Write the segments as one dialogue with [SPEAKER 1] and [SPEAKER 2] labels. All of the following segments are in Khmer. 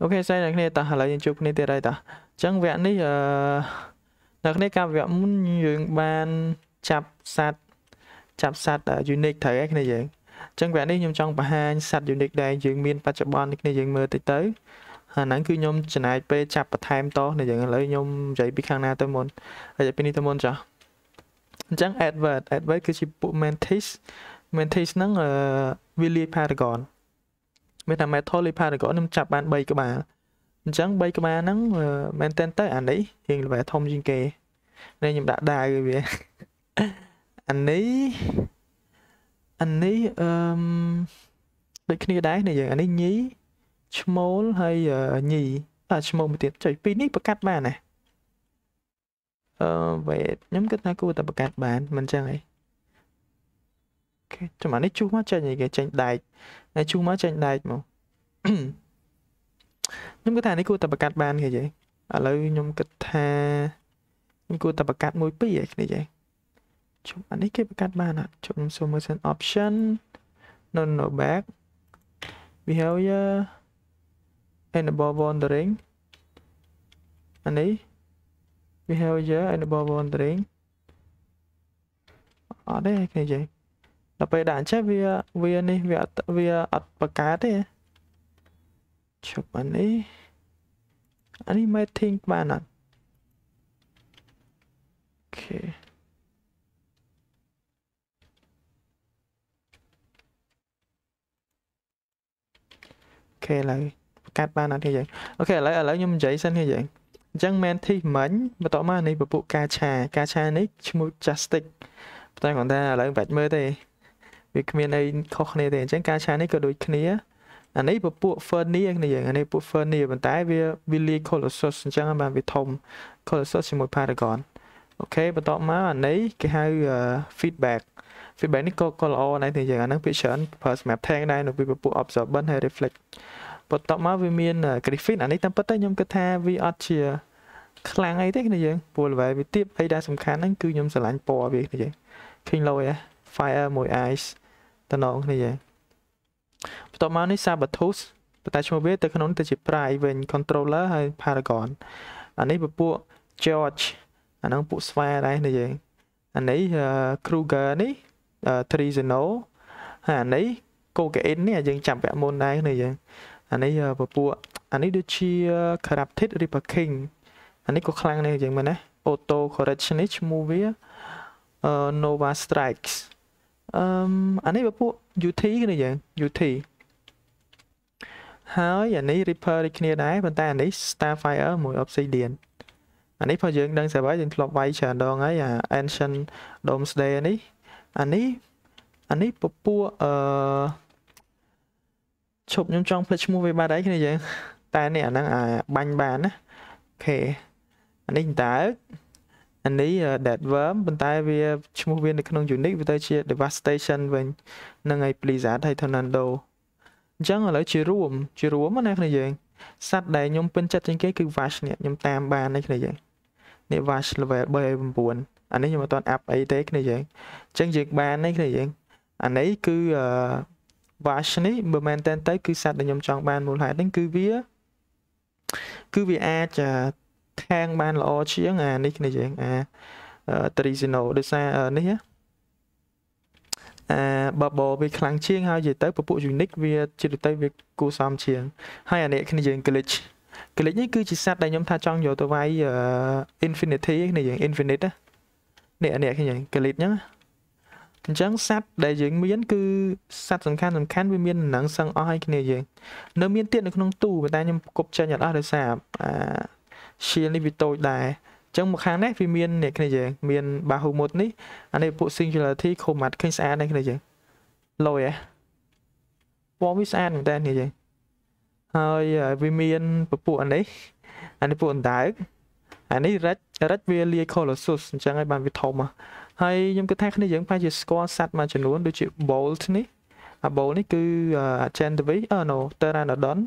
[SPEAKER 1] អូខេសែនអ្នកគ្នាតោះឥឡូវយើងជួបគ្នាទៀតហើយតោះអញ្ចឹងវគ្គនេះអឺអ្នកគ្នាកម្មវគ្គមុនយើងបានចាប់សัตว์ចាប់សัตว์ unique ត្រូវហើយគ្នាយើងអញ្ចឹងវគ្គនេះខ្ញុំចង់បង្ហាញសัตว์ unique ដែលយើងមានបច្ចុប្បន្នគ្នាយើងមើលតិចទៅអាហ្នឹងគឺខ្ញុំចំណាយពេលចាប់បន្ថែមតនេះយើងឥឡូវខ្ញុំនិយាយពីខាងណាទៅមុនហើយពីនេះទៅមុនចា៎អញ្ចឹង advert advert គឺជាពួក mantis mantis ហ្នឹងវាលាយ paragon មានថា metal liparagon ខ្ញុំចាប់បាន3ក្បាលអញ្ចឹង3ក្បាលហ្នឹងមែនតើទៅអានេះរៀងល្បែធំជាងគេនេះខ្ញុំដាក់ដាវវាអានេះអានេះអឺមដូចគ្នាដែរនេះយើងអានេះញីឈ្មោលហើយញីអាឈ្មោលមួយទៀតចុចពីរនេះប្រកាត់បានណាអឺ wait ខ្ញុំគិតថាគួរតែប្រកាត់បានមិនចឹងហីខេចំអានេះជុះមកចេញអីគេចេញដែកហើយជុះមកចេញដែកមកខ្ញុំគិតថានេះគួរតែបង្កាត់បាន គេចេះឥឡូវខ្ញុំគិតថាខ្ញុំគួរតែបង្កាត់មួយពីរឯគ្នាចេះជុំអានេះគេបង្កាត់បានអត់ជុំខ្ញុំសួរមើលសិន option no no back behavior enable wandering អានេះ behavior enable wandering អត់ទេគ្នាចេះដល់ពេលដាក់អញ្ចេះវាវានេះវាអត់វាអត់បង្កើតទេឈប់អានេះអានេះ mating បានអត់អូខេខេឥឡូវកាត់បានអត់ទេយើងអូខេឥឡូវឥឡូវខ្ញុំនិយាយសិនទេយើងអញ្ចឹង Mantis មិញបន្តមកនេះពពុះកាឆាកាឆានេះឈ្មោះ Justice តែគាត់ថាឥឡូវបាច់មើលទេវាគ្មានអីខុសគ្នាទេអញ្ចឹងការឆានេះក៏ដូចគ្នាអានេះពពួក Fernier គ្នាយើងអានេះពួក Fernier ប៉ុន្តែវាវាលាយ Colossus អញ្ចឹងបានវាធំ Colossus ជាមួយ Paragon អូខេបន្តមកអានេះគេហៅ feedback feedback នេះក៏ក៏ល្អដែរទេយើងអាហ្នឹងវាច្រើនប្រើសម្រាប់ tank ដែរនៅពីពពួក absorbent ហើយ reflect បន្តមកវាមាន griffin អានេះតាមពិតទៅខ្ញុំគិតថាវាអត់ជា ខ្លាំងអីទេគ្នាយើងពណ៌ level វាទៀបអីដែលសំខាន់ហ្នឹងគឺខ្ញុំស្រឡាញ់ពណ៌វាគ្នាយើង king loy fire មួយ ice តំណងគ្នាឯងបន្ទាប់មកនេះ Sabathus ប៉ុន្តែឈ្មោះវាទៅក្នុងទៅជា Pride វិញ controller ហើយ Paragon អានេះពពួក George អាហ្នឹងពួកស្វាដែរនេះឯងអានេះ Kruger នេះ Trizeno ហើយអានេះ Cocaine នេះយើងចាំពាក់មុនដែរនេះឯងអានេះពពួកអានេះដូចជា Corrupted Reaper King អានេះក៏ខ្លាំងដែរយើងមើលណា Auto Correction នេះឈ្មោះវា Nova Strikes អឺអានេះបើពួក UT គឺនេះយើង UT ហើយអានេះ Reaper ដូចគ្នាដែរប៉ុន្តែអានេះ Starfire មួយ Obsidian អានេះព្រោះយើង ដឹងស្រាប់ហើយយើងធ្លាប់វាយច្រើនដងហើយអា Ancient Domesday នេះអានេះអានេះពពួកអឺឈប់ខ្ញុំចង់ផ្លិចឈ្មោះវាបាត់ហើយគ្នាយើង តែនេះអាហ្នឹងអាបាញ់បានណាអូខេអានេះដើកអានេះ dead worm ប៉ុន្តែវាឈ្មោះវានៅក្នុង unique វាទៅជា devastation វិញនឹងឯ blizzard ហើយ tornado អញ្ចឹងឥឡូវជារួម ជារួមណាគ្នាយើងសัตว์ដែលខ្ញុំពេញចិត្តជាងគេ គឺ Vash នេះខ្ញុំតាមបានណាគ្នាយើងនេះ Vash level 3 9អានេះខ្ញុំអត់ទាន់ up អីទេគ្នាយើងអញ្ចឹងយើងបាននេះគ្នាយើងអានេះគឺអឺ Vash នេះបើមែនតើទៅគឺសัตว์ដែលខ្ញុំចង់បានមូលហេតុហ្នឹងគឺវាគឺវាអាចខាងបានល្អជាងអានេះគ្នាយើងអា Trisino ដោយសារនេះណាអាបបោវាខ្លាំងជាងហើយនិយាយទៅពពួក unique វាជាទៅវាគួសមជាងហើយអានេះគ្នាយើង glitch glitch នេះគឺជាសัตว์ដែលខ្ញុំថាចង់យកទៅវាយ infinity គ្នាយើង infinite ណានេះអានេះគ្នាយើង glitch ហ្នឹងអញ្ចឹងសัตว์ដែលយើងមានគឺសัตว์សំខាន់សំខាន់វាមានដំណឹងសឹងអស់ឲ្យគ្នាយើងនៅមានទៀតនៅក្នុងទូប៉ុន្តែខ្ញុំគប់ចេញអត់អស់ដោយសារអា shield នេះវាតូចដែរចឹងមកខាងនេះវាមានអ្នកគ្នាយើងមាន Bahamut នេះអានេះពួក singularity chromat ឃើញស្អាតដែរគ្នាយើងលយហ៎ពណ៌វាស្អាតមែនតើគ្នាយើងហើយវាមានពពួកអានេះអានេះពួកអណ្ដើកអានេះរិចរិចវាលាយ Colossus អញ្ចឹងហើយបានវាធំហើយខ្ញុំគិតថាគ្នាយើងប្រហែលជាស្គាល់សัตว์មួយចំនួនដូចជា Bolt នេះអា Bolt នេះគឺ Chantivy អឺ no Pteranodon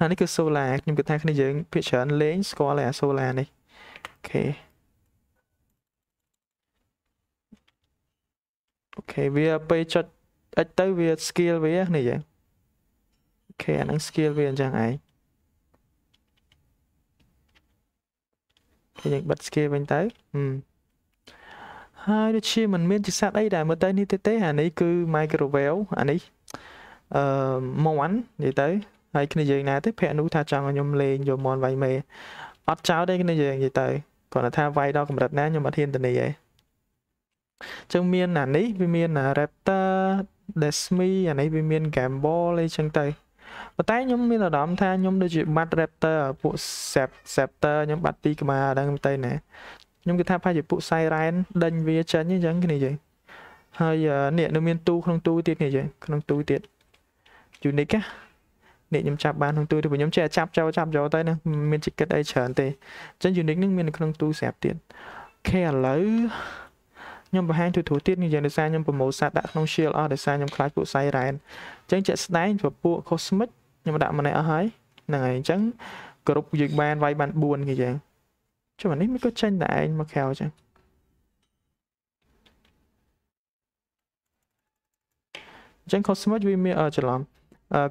[SPEAKER 1] អានេះគឺ solar ខ្ញុំគិតថាគ្នាយើងភាគច្រើនលេងស្គាល់ហើយអា solar នេះអូខេអូខេវាពេលចុចអិចទៅវា skill វានេះយើងអូខេអានឹង skill វាអញ្ចឹងឯងយើងបិទ skill វិញទៅហឹមហើយដូចជាมันមានជាសัตว์អីដែលមើលទៅនេះទេទេអានេះគឺ microwave អានេះអឺមន់និយាយទៅហើយគ្នាយើងណាទេភ័ក្រនោះថាចង់ឲ្យខ្ញុំលេងយកមនវៃមេអត់ចោលទេគ្នាយើងនិយាយទៅគាត់ថាវាយដល់កម្រិតណាខ្ញុំអត់ហ៊ានធានាទេចឹងមានអានេះវាមាន Raptor Desmi អានេះវាមាន Gamble អីចឹងទៅប៉ុន្តែខ្ញុំមានអារម្មណ៍ថាខ្ញុំដូចជាបាត់ Raptor ពួក Scepter ខ្ញុំបាត់ទីក្បាលហ្នឹងទៅ ណាខ្ញុំគិតថាប្រហែលជាពួក Siren ដេញវាចេញអញ្ចឹងគ្នាយើងហើយនេះនៅមាន ទូក្នុងទូទៀតគ្នាយើងក្នុងទូទៀត unique ណានេះខ្ញុំចាប់បានក្នុងទូទេព្រោះខ្ញុំចេះចាប់ចូលចាប់យកទៅណាមានជីកិតអីច្រើនទេអញ្ចឹង unique នឹងមាននៅក្នុងទូស្រាប់ទៀតអូខេឥឡូវខ្ញុំបង្ហាញទូទូទៀតយ៉ាងដូចសារខ្ញុំប្រមូលសត្វដាក់ក្នុង shield អស់ដោយសារខ្ញុំខ្លាចពួកសៃរ៉ែនអញ្ចឹងជាក់ស្ដែងព្រោះពួក cosmic ខ្ញុំដាក់ម្នាក់អស់ហើយហ្នឹងហើយអញ្ចឹងគ្រប់យើងបានវាយបាន4គេចឹងចុះអានេះមិនក៏ចេញតែឯងមកក្រៅចឹងអញ្ចឹង cosmic វាមានច្រឡំ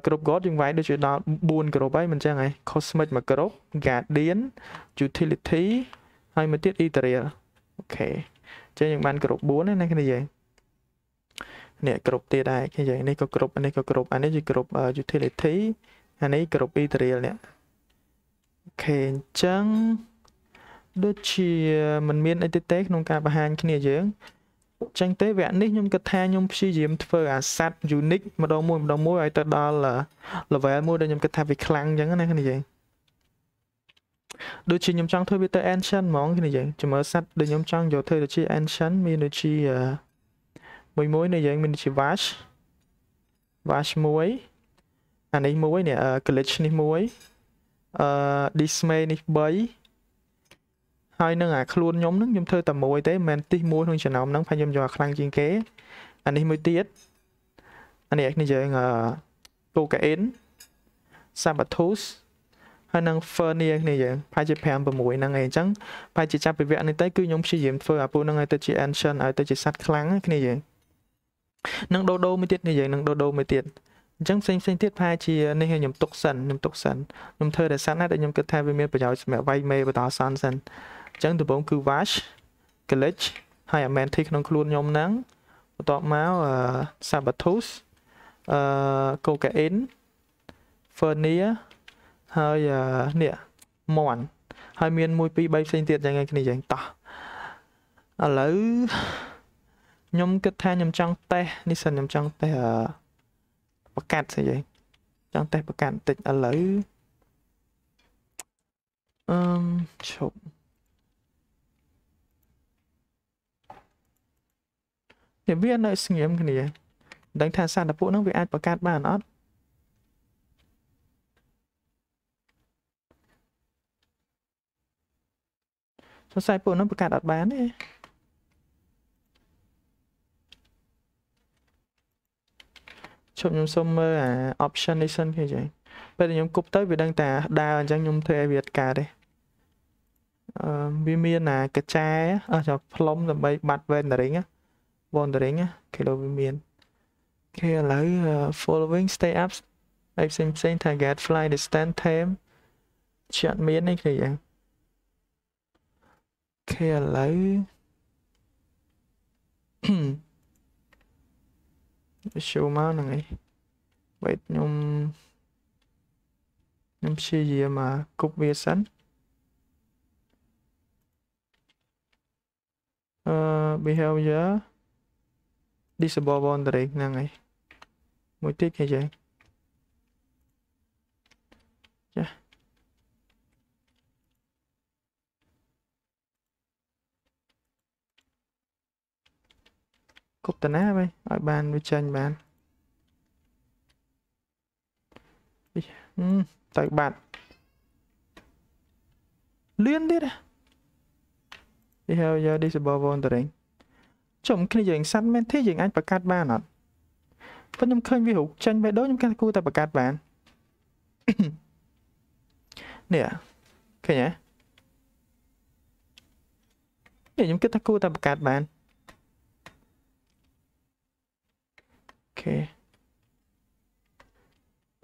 [SPEAKER 1] គ្រប់ god យើងវាយដូចជាដល់4គ្រប់ហើយមិនចឹងហ៎ cosmic មួយគ្រប់ guardian utility ហើយមួយទៀត ethereal អូខេចឹងយើង បានគ្រប់4ណាគ្នាយើងនេះគ្រប់ទៀតដែរគ្នាយើងនេះក៏គ្រប់អានេះក៏គ្រប់អានេះគឺគ្រប់ utility អានេះគ្រប់ ethereal នេះអូខេអញ្ចឹងដូចជាมันមានអីទេទេក្នុងការបង្ហាញគ្នាយើងចឹងទេវគ្គនេះខ្ញុំគិតថាខ្ញុំព្យាយាមធ្វើអាសັດ unique ម្ដងមួយម្ដងមួយឲ្យទៅដល់ level មួយដែលខ្ញុំគិតថាវាខ្លាំងចឹងណាគ្នាយើងដូចជាខ្ញុំចង់ធ្វើវាទៅ ancient ហ្មង គ្នាយើងជំរើសัตว์ដែលខ្ញុំចង់យកធ្វើដូចជា ancient មានដូចជាមួយមួយនេះយើងមានដូចជា wash wash មួយអានេះមួយនេះ glitch នេះមួយអឺ dismay នេះ3ហើយនឹងអាខ្លួនខ្ញុំនឹងខ្ញុំធ្វើតែមួយទេមិនមែនទី មួយក្នុងចំណោមហ្នឹងផែខ្ញុំយកអាខ្លាំងជាងគេអានេះមួយទៀតអានេះនេះយើងកូកាអ៊ីនសាបាធូសហើយនឹង Fernier នេះយើងផែជា5 6ហ្នឹងឯងអញ្ចឹងផែជាចាប់ពីវគ្គនេះទៅគឺខ្ញុំព្យាយាមធ្វើអាពូហ្នឹងឲ្យទៅជា ancient ឲ្យទៅជាសัตว์ខ្លាំងគ្នាយើងនឹងដូដូមួយទៀតនេះយើងនឹងដូដូមួយទៀតអញ្ចឹងផ្សេងផ្សេងទៀតផែជានេះខ្ញុំទុកសិនខ្ញុំទុកសិនខ្ញុំធ្វើតែសັດណាដែលខ្ញុំគិតថាវាមានប្រយោជន៍សម្រាប់វៃមេបន្តសនសិនអញ្ចឹងដំបូងគឺ watch glitch ហើយ amenity ក្នុងខ្លួនខ្ញុំហ្នឹងបន្ទាប់មក sabatus អឺ cocaine fernia ហើយនេះមន់ហើយមាន1 2 3ផ្សេងទៀតយ៉ាងគ្នាយ៉ាងតោះឥឡូវខ្ញុំគិតថាខ្ញុំចង់តេសនេះសិនខ្ញុំចង់តេសប្រកាត់ស្អីយ៉ាងចង់តេសប្រកាត់បន្តិចឥឡូវអឺឈប់តែវានៅស្ងៀមគ្នា ដឹងថាសន្តិពួកនឹងវាអាចបង្កើតបានអត់សរសៃពួកនឹងបង្កើតអត់បានទេជប់ខ្ញុំសុំមើលអា option នេះសិនគេចឹងពេលខ្ញុំគប់ទៅវាដឹងតែដើរអញ្ចឹងខ្ញុំធ្វើឲ្យវាកើតទេអឺវាមានអាកញ្ចែអស់ចុះផ្លុំដើម្បីបាត់ rendering ណា wandering គេលោកវាមានគេឥឡូវ following stay ups ហើយផ្សេងផ្សេង target fly distance time ជាត់មាននេះគ្នាយ៉ាងគេឥឡូវចូលមកហ្នឹងឯងបែបខ្ញុំខ្ញុំព្យាយាមគប់វាសិនអឺ behavior disable boundary ហ្នឹងហើយមួយតិចហើយយើងចាគប់តាណាវិញឲ្យបានវាចាញ់បានទៅបាត់លឿនទៀតនេះហើយយក disable boundary ចំគ្នាយើងសាត់មែនទេយើងអាចបង្កើតបានអត់ប៉ុន្តែខ្ញុំឃើញវារូបចាញ់បេះដូងខ្ញុំគិតគូតែបង្កើតបាននេះឃើញទេខ្ញុំគិតថាគូតែបង្កើតបានអូខេ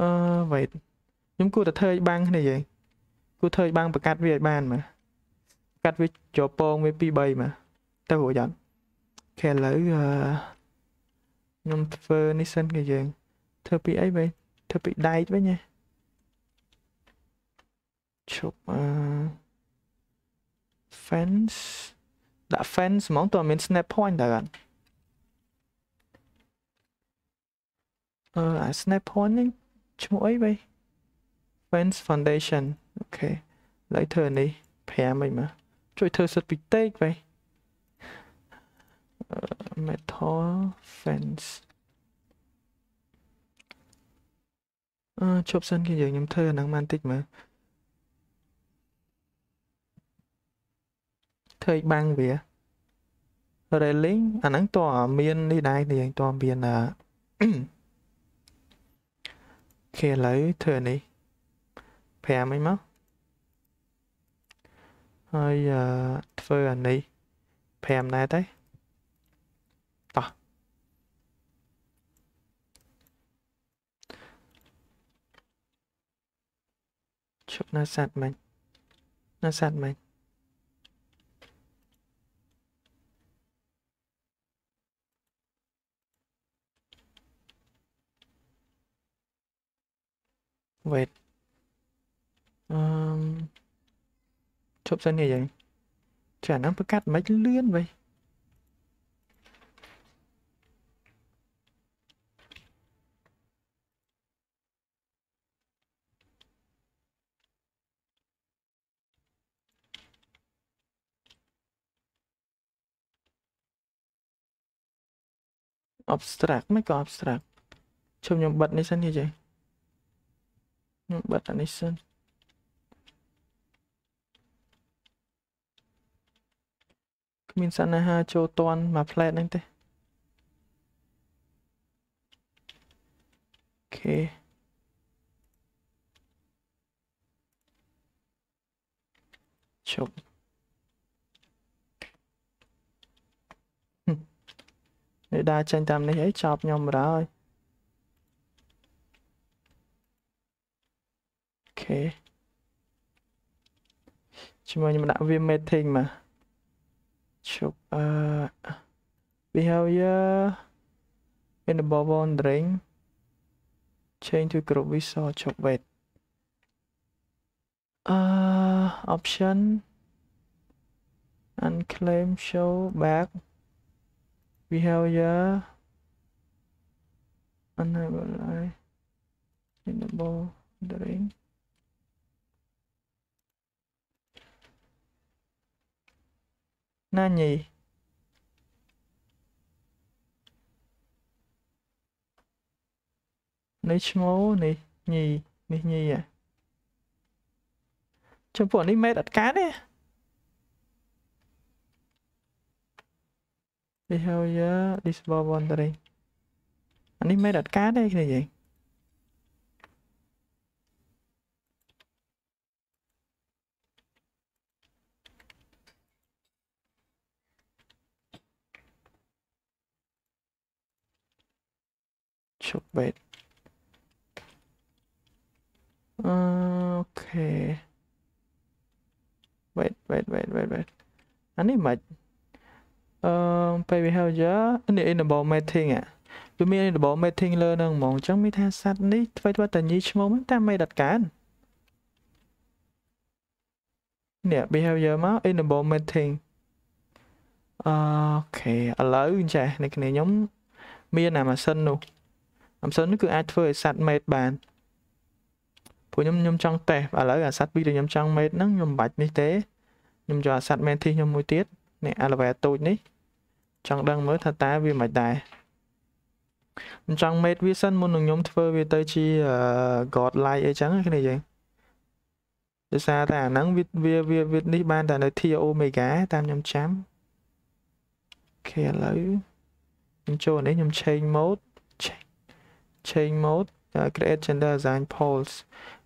[SPEAKER 1] អឺ wait ខ្ញុំគូតែធ្វើឲ្យបាំងគ្នាយើងគូធ្វើឲ្យបាំងបង្កើតវាឲ្យបានមើលកាត់វាចោពងវា2 3មើលទៅរួចអត់ khe lỡ ờ, nhóm phơ ní sân cái gì thơ bị ấy vậy thơ bị đai với nha chụp uh, ờ, fence đã fence món toàn mình snap point đã gần ờ à, snap point ấy chụp ấy vậy fans foundation ok lấy thơ này phe mình mà trôi thơ sật bị tết vậy metal fence អឺជប់សិនគេយើងខ្ញុំធ្វើអាហ្នឹងបានតិចមើលធ្វើបាំងវា railing អាហ្នឹងតើមាននេះដែរតែយើងតើមានអឺគេឥឡូវធ្វើនេះ5អីមកហើយធ្វើអានេះ5ដែរទេ chụp nó sạt mày nó sạt mày wait um, chụp sân này vậy chả nó cứ cắt mấy lươn vậy abstract មិនក៏ abstract ឈប់ខ្ញុំបិទនេះសិននេះចេះខ្ញុំបិទអានេះសិនគ្មានសណ្ណាហាចូលតន់មួយផ្លែតហ្នឹងទេអូខេឈប់នេះដើរចេញតាមនេះអីចប់ខ្ញុំបាត់ហើយអូខេជាមួយខ្ញុំដាក់វា meeting មកជប់អឺ behavior in the bubble and drink change to group we saw ជប់ wait អឺ option unclaim show back behavior unable life in the ball the ring na nhì នេះឈ្មោះនេះញីនេះញីចុះពួកនេះមេតអត់កើតទេ đi theo với disable boundary anh đi mấy đặt cá đây này vậy chụp bệt ờ, ok wait wait wait wait wait anh đi mệt អឺពេល behavior នេះ enable mating អាវាមាន enable mating លើនឹងហ្មងអញ្ចឹងមានថាសัตว์នេះធ្វើធ្វើតែញីឈ្មោះមិនតាមមេដតកាននេះ behavior មក enable mating អូខេឥឡូវចាស់អ្នកគ្នាខ្ញុំមានអាម៉ាសិននោះអាម៉ាសិននោះគឺអាចធ្វើឲ្យសัตว์មេតបានពួកខ្ញុំខ្ញុំចង់តេសឥឡូវអាសัตว์ពីរដែលខ្ញុំចង់មេតហ្នឹងខ្ញុំមិនបាច់នេះទេខ្ញុំយកអាសัตว์មេតទីខ្ញុំមួយទៀតនេះ alpha តូចនេះចង់ដឹងមើលថាតើវាមិនដែរខ្ញុំចង់ mate វាសិនមុននឹងខ្ញុំធ្វើវាទៅជា god like អីចឹងគ្នាយើងដោយសារតែអាហ្នឹងវាវាវានេះបានតែនៅ tier omega តាមខ្ញុំចាំអូខេឥឡូវខ្ញុំចូលនេះខ្ញុំ change mode change mode create gender assign polls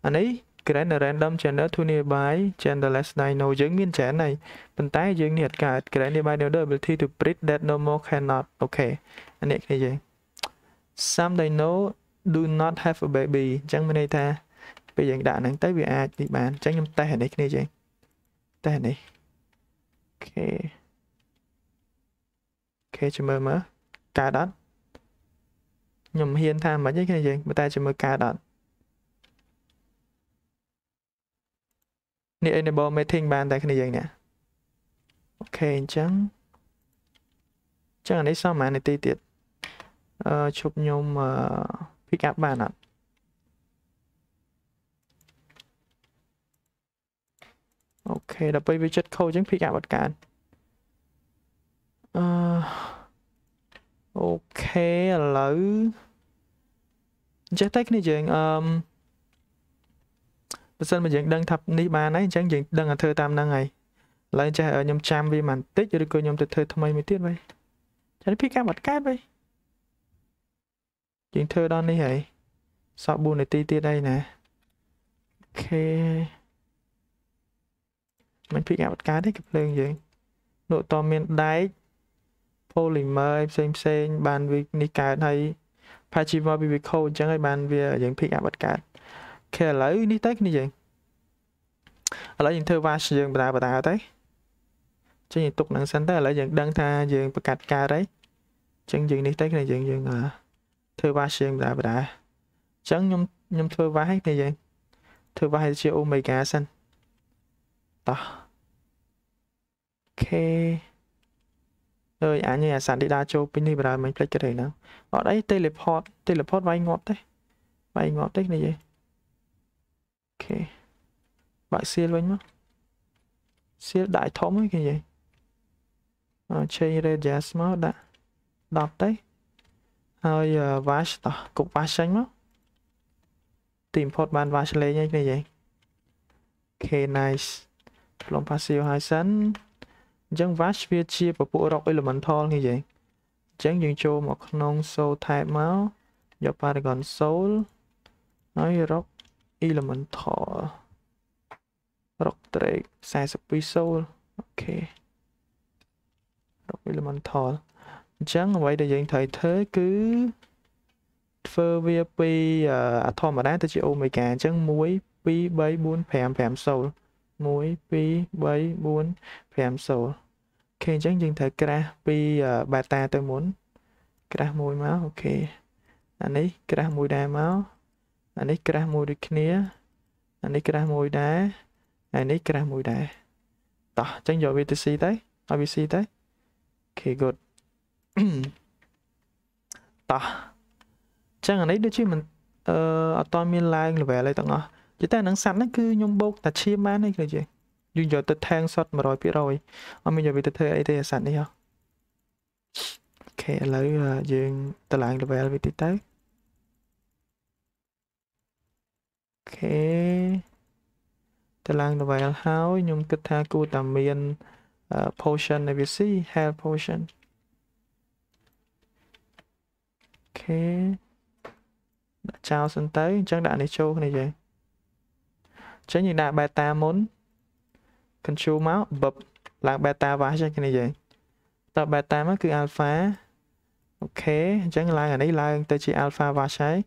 [SPEAKER 1] អានេះ Grand Random Channel ធូនីបាយ Genderless Dino យើងមានច្រើនហើយប៉ុន្តែយើងនេះអត់កើត Grand Dino ability to breed that no more cannot អូខេអានេះគ្នាយើង Some Dino do not have a baby អញ្ចឹងមានន័យថាពេលយើងដាក់ហ្នឹងទៅវាអាចនេះបានអញ្ចឹងខ្ញុំតេស្តអានេះគ្នាយើងតេស្តអានេះអូខេអូខេចាំមើលមើលកើតអត់ខ្ញុំហ៊ានថាមិនអីគ្នាយើងតែចាំមើលកើតអត់នេះ enable meeting បានតែគ្នាយើងនេះអូខេអញ្ចឹងចឹងអានេះសមអានាទីទៀតអឺជប់ខ្ញុំអឺ pick up បានអត់អូខេដល់ពេលវាចិត្តខូចចឹង pick up អត់កើតអឺអូខេឥឡូវចេះតែគ្នាយើងអឺបើសិនមកយើងដឹងថានេះបានហើយអញ្ចឹងយើងដឹងថាធ្វើតាមហ្នឹងហើយឡើយចេះឲ្យខ្ញុំចាំវាបន្តិចឬក៏ខ្ញុំទៅធ្វើថ្មីមួយទៀតវិញចឹងពីការបាត់កើតវិញយើងធ្វើដល់នេះហើយសល់4នាទីទៀតហើយណាអូខេមិនពីការបាត់កើតទេគឺភ្លើងយើង នោះតមានដែក polymer ផ្សេងផ្សេងបានវានេះកើតហើយផាជីមកពីវាខូចអញ្ចឹងហើយបានវាយើង pick up បាត់កើតខេឥឡូវនេះទៅគ្នាយើងឥឡូវយើងធ្វើ wash យើងបដាបដាទៅចឹងយើងទុកនឹងសិនទៅឥឡូវយើងដឹងថាយើងបង្កាត់ការអីចឹងយើងនេះទៅគ្នាយើងយើងធ្វើ wash យើងបដាបដាចឹងខ្ញុំខ្ញុំធ្វើ wash ឲ្យគ្នាយើងធ្វើ wash ឲ្យជា omega សិនតោះអូខេអើយអញអាសាននេះដើរចូលពេញនេះបើមិនភ្លេចគេទេណាអត់អី teleport teleport វាយងាប់ទេវាយងាប់ទេគ្នាយើងខេបាក់សៀលវិញមកសៀលដាក់ធំហ្នឹងគេនិយាយអឺ change radius មកដាក់10ទៅហើយ wash តោះគប់ wash ចេញមកទី import បាន wash លេងហ្នឹងគេនិយាយ okay nice ផ្លុំ passive ហើយសិនអញ្ចឹង wash វាជាពពួករក elemental គេនិយាយអញ្ចឹងយើងចូលមក ក្នុង soul type មកយក paragon soul ហើយរក elemental រក drake 42 soul អូខេរក elemental អញ្ចឹងអ្វីដែលយើងត្រូវធ្វើគឺធ្វើវាពីអធម្មតាទៅជា omega អញ្ចឹង1 2 3 4 5 5 soul 1 2 3 4 5 soul អូខេអញ្ចឹងយើងត្រូវក្រាស់ពី beta ទៅមុនក្រាស់មួយមកអូខេអានេះក្រាស់មួយដែរមកអានេះក្រាស់មួយដូចគ្នាអានេះក្រាស់មួយដែរអានេះក្រាស់មួយដែរតោះអញ្ចឹងយកវាទៅស៊ីទៅឲ្យវាស៊ីទៅ Okay good តោះអញ្ចឹងអានេះដូចជាមិនអឺអត់តមានឡើង level អីទាំងអស់និយាយតែនឹងសัตว์ហ្នឹងគឺខ្ញុំបូកតាឈាមបានទេគ្រូជាយើងយកទៅថាងសត100%អត់មានយកវាទៅធ្វើអីទេសัตว์នេះហ៎អូខេឥឡូវយើងទៅឡើង level វាតិចទៅខេតឡើង level ហើយខ្ញុំគិតថាគួរតែមាន potion នៅវា C health potion អូខេដាក់ចោលសិនទៅអញ្ចឹងដាក់នេះចូលគ្នាយើងអញ្ចឹងយើងដាក់ beta មុន control មកបឹបឡើង beta វ៉ាស់ចឹងគ្នាយើងតើ beta មកគឺ alpha អូខេអញ្ចឹងឡើងអានេះឡើងទៅជា alpha វ៉ាស់ហើយ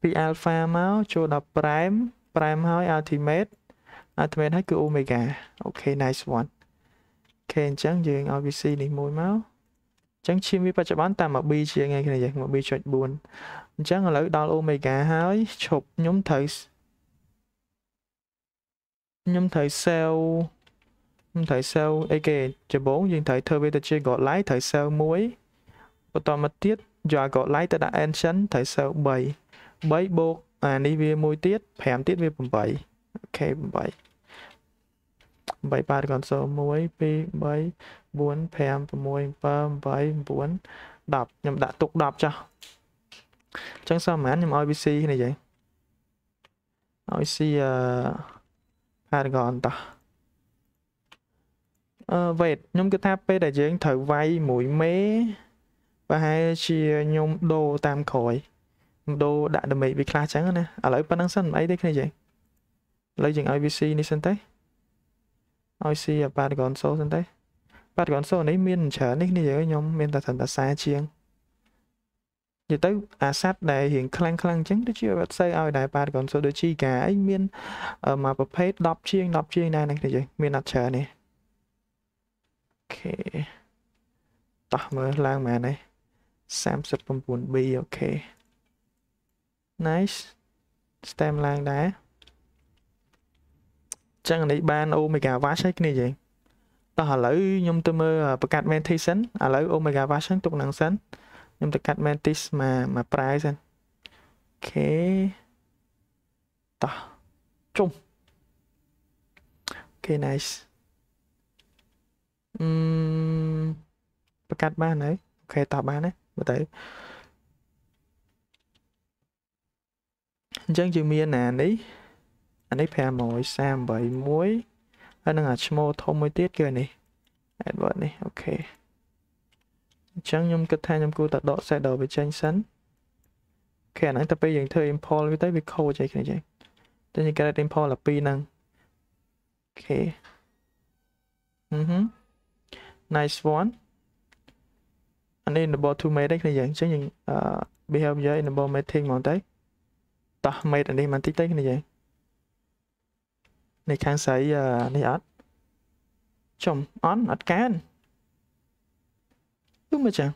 [SPEAKER 1] ពី alpha មកចូលដល់ prime prime ហើយ ultimate ultimate ហើយគឺ omega អូខេ nice one អូខេអញ្ចឹងយើងឲ្យ VC នេះមួយមកអញ្ចឹងឈាមវាបច្ចុប្បន្នតាម B ជាងឯងគ្នាយើងមក B.4 អញ្ចឹងឥឡូវដល់ omega ហើយឈប់ខ្ញុំត្រូវខ្ញុំត្រូវ cell ខ្ញុំត្រូវ cell អីគេដំបូងយើងត្រូវធ្វើវាទៅជា god light ត្រូវ cell 1បន្តមកទៀតយក god light ទៅដាក់ ancient ត្រូវ cell 3 3បូកអានេះវា1ទៀត5ទៀតវា8អូខេ8 8ប៉ាកុនសូ1 2 3 4 5 6 7 8 9 10ខ្ញុំដាក់ទុក10ចាស់អញ្ចឹងសមានខ្ញុំឲ្យ VC នេះយ៉ាងឲ្យ C អឺ paragon តោះអឺ wait ខ្ញុំគិតថាពេលដែលយើងត្រូវវាយ1មេប្រហែលជាខ្ញុំដូរតាមក្រោយដូរដាក់ damage វាខ្លះចឹងណាឥឡូវប៉ុណ្្នឹងសិនអីទេគ្នាចេះឥឡូវយើងឲ្យ VC នេះសិនទៅឲ្យ C អា Paragon Soul សិនទៅ Paragon Soul នេះមានច្រើននេះគ្នាយើងខ្ញុំមានតែត្រឹមតែ40ជាងនិយាយទៅអាសัตว์ដែលរៀងខ្លាំងខ្លាំងអញ្ចឹងដូចជាអត់សូវឲ្យដែរ Paragon Soul ដូច Giga អីមានមួយប្រភេទ10ជាង10ជាងដែរនេះគ្នាយើងមានអត់ច្រើននេះអូខេតោះមើលឡើងមកនេះ 39B អូខេ nice stem ឡើងដែរចឹងនេះបាន omega watt ហើយគ្នាយើងតោះឥឡូវខ្ញុំទៅមើលបកាត់ mantis សិនឥឡូវ omega watt ហ្នឹងទុកនឹងសិនខ្ញុំទៅកាត់ mantis មកមកប្រែសិនអូខេតោះជុំអូខេ nice អឺបកាត់បានហើយអូខេតោះបានណាមើលទៅអញ្ចឹងជាមានអានេះអានេះ538មួយហើយនឹងអាឈ្មោះធំមួយទៀតគឺអានេះ Edward នេះអូខេអញ្ចឹងខ្ញុំគិតថាខ្ញុំគួរតែដក set ដល់វាចេញសិនអូខេអាហ្នឹងតែពេលយើងធ្វើ import វាទៅវាខូចអីគ្នាចឹងតែយើង create import ដល់2ហ្នឹងអូខេហឹម nice one អានេះ number 2 mate នេះគ្នាយើងអញ្ចឹងយើង behavior enable mating មកទៅតោះមេតនេះបន្តិចទៅគ្នាយាយនេះខាងស្រីនេះអត់ចុំអន់អត់កានទុំមកចាំ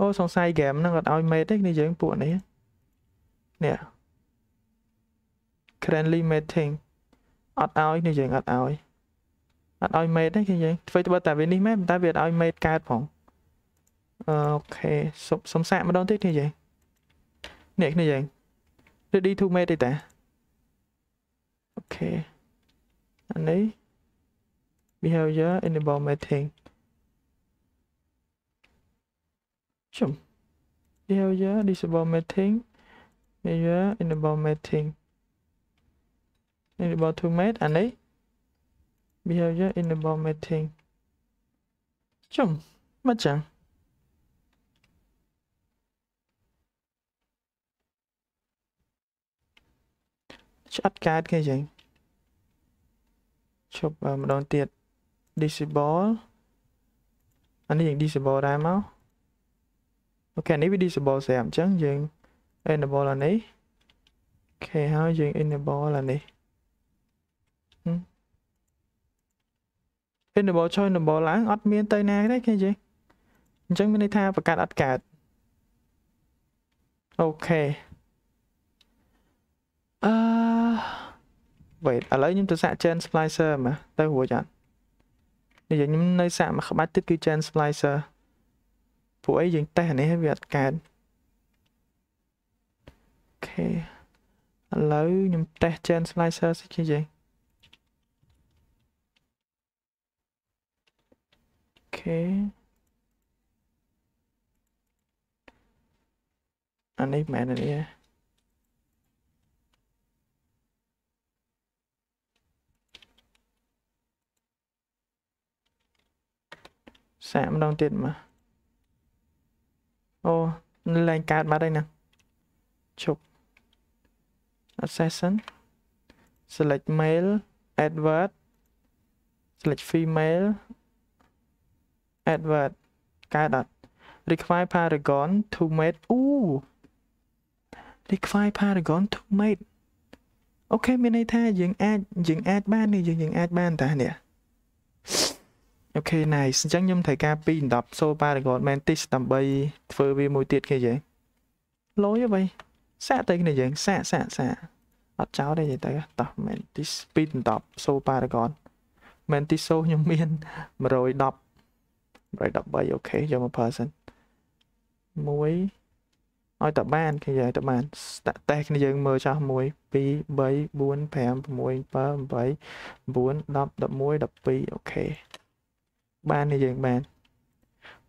[SPEAKER 1] អូសង្ស័យហ្គេមហ្នឹងអត់ឲ្យមេតទេគ្នាយើងពួកនេះនេះ currently meeting អត់ឲ្យគ្នាយើងអត់ឲ្យអត់ឲ្យមេតទេគ្នាយើងធ្វើត្បិតតែវានេះមែនតែវាអត់ឲ្យមេតកើតផងអូខេសុំសុំសាកម្ដងទៀតគ្នាយាយនេះគ្នាយាយ ready to mate ទេតាអូខេអានេះ behavior enable mating ជុំ behavior disable mating behavior enable mating enable to mate អានេះ behavior enable mating ជុំមកចាំឆ្អិតកើតគេចឹងឈប់ម្ដងទៀត disable អានេះយើង disable ដែរមកអូខេនេះវា disable ស្រាប់អញ្ចឹងយើង enable អានេះអូខេហើយយើង enable អានេះ enable choice enable ឡើងអត់មានទៅណាទេគេជិះអញ្ចឹងមានន័យថាបង្កើតអត់កើតអូខេអឺ wait ឥឡូវខ្ញុំទៅសាក់ chain splicer មើលទៅរួចអត់និយាយខ្ញុំនៅសាក់មួយក្បាច់ទៀតគឺ chain splicer ពួកអីយើងតេស្តអានេះវាអត់កើតអូខេឥឡូវខ្ញុំតេស្ត chain splicer សិជាយើងអូខេអានេះមែនទេសាកម្ដងទៀតមកអូនៅឡើងកើតបាត់ហើយណាជប់ accession select male advert select female advert កើតអត់ require paragon to mate អូ require paragon to mate អូខេមានន័យថាយើងអាចយើងអាចបាននេះយើងយើង អាចបានតានេះអូខេ nice អញ្ចឹងខ្ញុំត្រូវការ2 10 soul paragon mantis ដើម្បីធ្វើវាមួយទៀតគេយើងលយអ្វីសាក់តែគ្នាយើងសាក់សាក់សាក់អត់ចោលទេនិយាយទៅតោះ mantis 2 10 soul paragon mantis soul ខ្ញុំមាន110 113អូខេយកមក person មួយឲ្យតបានគេនិយាយតបានតតេសគ្នាយើងមើលចោះ1 2 3 4 5 6 7 8 9 10 11 12អូខេបាននេះយើងបាន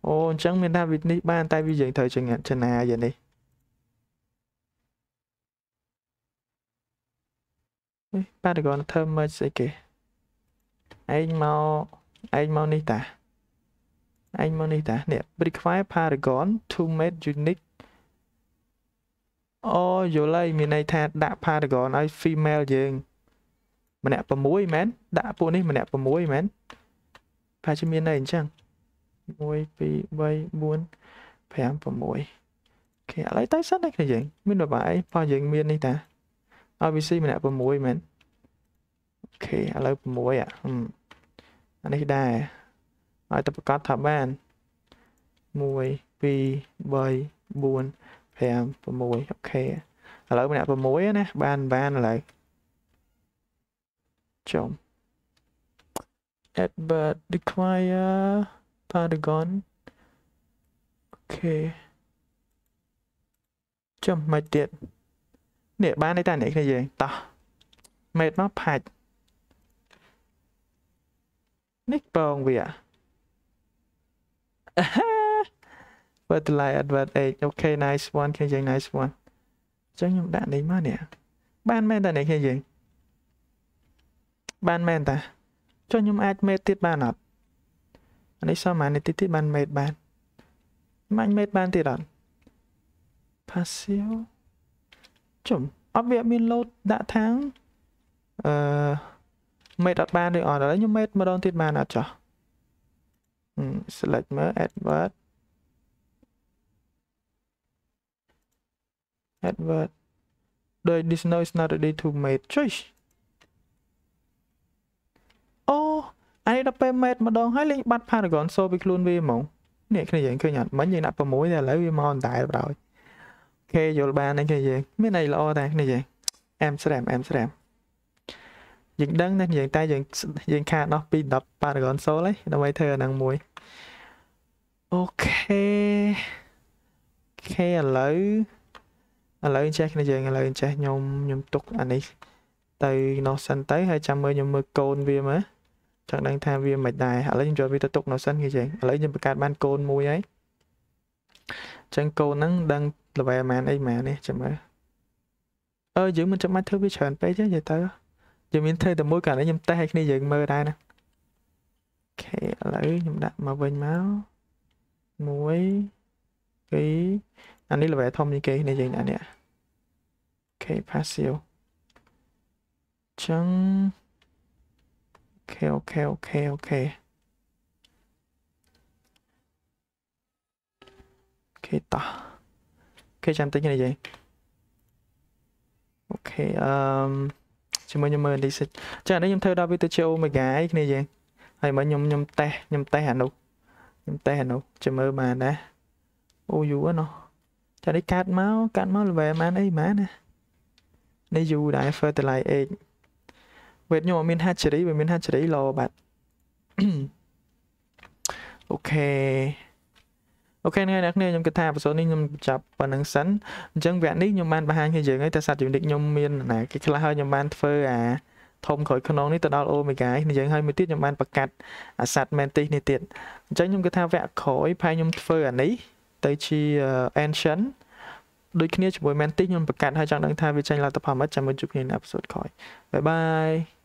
[SPEAKER 1] អូអញ្ចឹងមានថាវានេះបាន តែវាយើងត្រូវចង្ហាត់ចណាយ៉ាងនេះប៉ារ៉ាហ្គនធ្វើ merge ស្អីគេឯងមកឯងមកនេះតាឯងមកនេះតានេះ require paragon to make unique អូយល់ហើយមានន័យថាដាក់ paragon ឲ្យ female យើង ម្នាក់6មែនដាក់ពួកនេះ ម្នាក់6មែនប្រហែលជាមានន័យអញ្ចឹង1 2 3 4 5 6គេឥឡូវទៅសិនតែគ្នាយើងមានប្រហែលប៉ះយើងមាននេះតា RBC ម្នាក់6មែនអូខេឥឡូវ6អាអានេះដែរហើយទៅប្រកាសថាបាន1 2 3 4 5 6អូខេឥឡូវម្នាក់6ណាបានបានឥឡូវចុះ advert require paragon okay ចាំមកទៀតនេះបានទេតាអ្នកគ្នាយើងតោះមេតមកផាច់នេះបងវាបើតម្លៃ advert 8 okay nice one គ្នាយើង nice one ចឹងខ្ញុំដាក់នេះមកនេះបានមែនតាអ្នកគ្នាយើងបានមែនតាចុះខ្ញុំអាចមេតទៀតបានអត់អានេះសមអានេះទៀតទៀតបានមេតបានខ្ញុំអាចមេតបានទៀតអត់ passive ចុំអត់វាមាន load ដាក់ថាងអឺមេតអត់បានឬអត់ឥឡូវខ្ញុំមេតម្ដងទៀតបានអត់ចុះ select មើល advert advert the this now is not ready to mate choice អូអានេះ12ម៉ែត្រម្ដងហើយលេងបាត់ Paragon សូពីខ្លួនវាហ្មងនេះគ្នាយើងឃើញអត់មិញយើងដាក់6តែឥឡូវវាមកអន្តែប្រោចគេយល់បានហ្នឹងគេយើងមានអីល្អតែគ្នាយើងអែមស្រាមអែមស្រាមយើងដឹងណាយើងតែយើងយើងខាដោះពី10 Paragon Soul ហើយដើម្បីធ្វើអាហ្នឹងមួយអូខេខេឥឡូវឥឡូវចេះគ្នាយើងឥឡូវចេះខ្ញុំខ្ញុំទុកអានេះ ទៅនោះសិនទៅហើយចាំមើលខ្ញុំមើលកូនវាមើលចង់ដឹងថាវាមិនដែរឥឡូវខ្ញុំយកវាទៅទុកនៅសិនគេចេះឥឡូវខ្ញុំបង្កើតបានកូនមួយហើយអញ្ចឹងកូនហ្នឹង ដឹងល្វែម៉ាន អីម៉ាននេះចាំមើលអឺយើងមិនចាំបាច់ធ្វើវាច្រើនពេកទេនិយាយទៅយើងមានធ្វើតែមួយកាលនេះខ្ញុំតេសឲ្យគ្នាយើងមើលដែរណាអូខេឥឡូវខ្ញុំដាក់មកវិញមក1 2អានេះល្វែធំជាងគេនេះយើងដាក់នេះអូខេ passive អញ្ចឹង ok ok ok ok ok ta ok cho em tính cái này vậy ok um, chào mừng mừng đi xin chào đấy nhóm theo đau với tôi châu mày gái cái này vậy hay mà nhóm nhóm te nhóm te hà nội nhóm te hà nội chào mừng mà đã ô dù quá nó chào đấy cát máu cát máu là về mà đấy má nè នេះយូរដែរ fertilize egg វេតខ្ញុំអត់មាន hatchery វាមាន hatchery ឡបាទអូខេអូខេថ្ងៃអ្នកគ្នាខ្ញុំគិតថាអបសូតនេះខ្ញុំចាប់ប៉ុណ្្នឹងសិនអញ្ចឹងវគ្គនេះខ្ញុំបានបង្ហាញគ្នាយើងហើយថាសត្វជំនិកខ្ញុំមានណាគេខ្លះហើយខ្ញុំបានធ្វើអាធំក្រោយខ្នងនេះទៅដល់អូមេហ្គានេះយើងហើយមួយទៀតខ្ញុំបានបង្កាត់អាសត្វមែនទីនេះទៀតអញ្ចឹងខ្ញុំគិតថាវគ្គក្រោយផែខ្ញុំធ្វើអានេះទៅជា ancient ដូចគ្នាជាមួយមែនទីខ្ញុំបង្កាត់ហើយចង់ដឹងថាវាចេញលទ្ធផលមិនចាំមើលជួបគ្នានៅអបសូតក្រោយបាយបាយ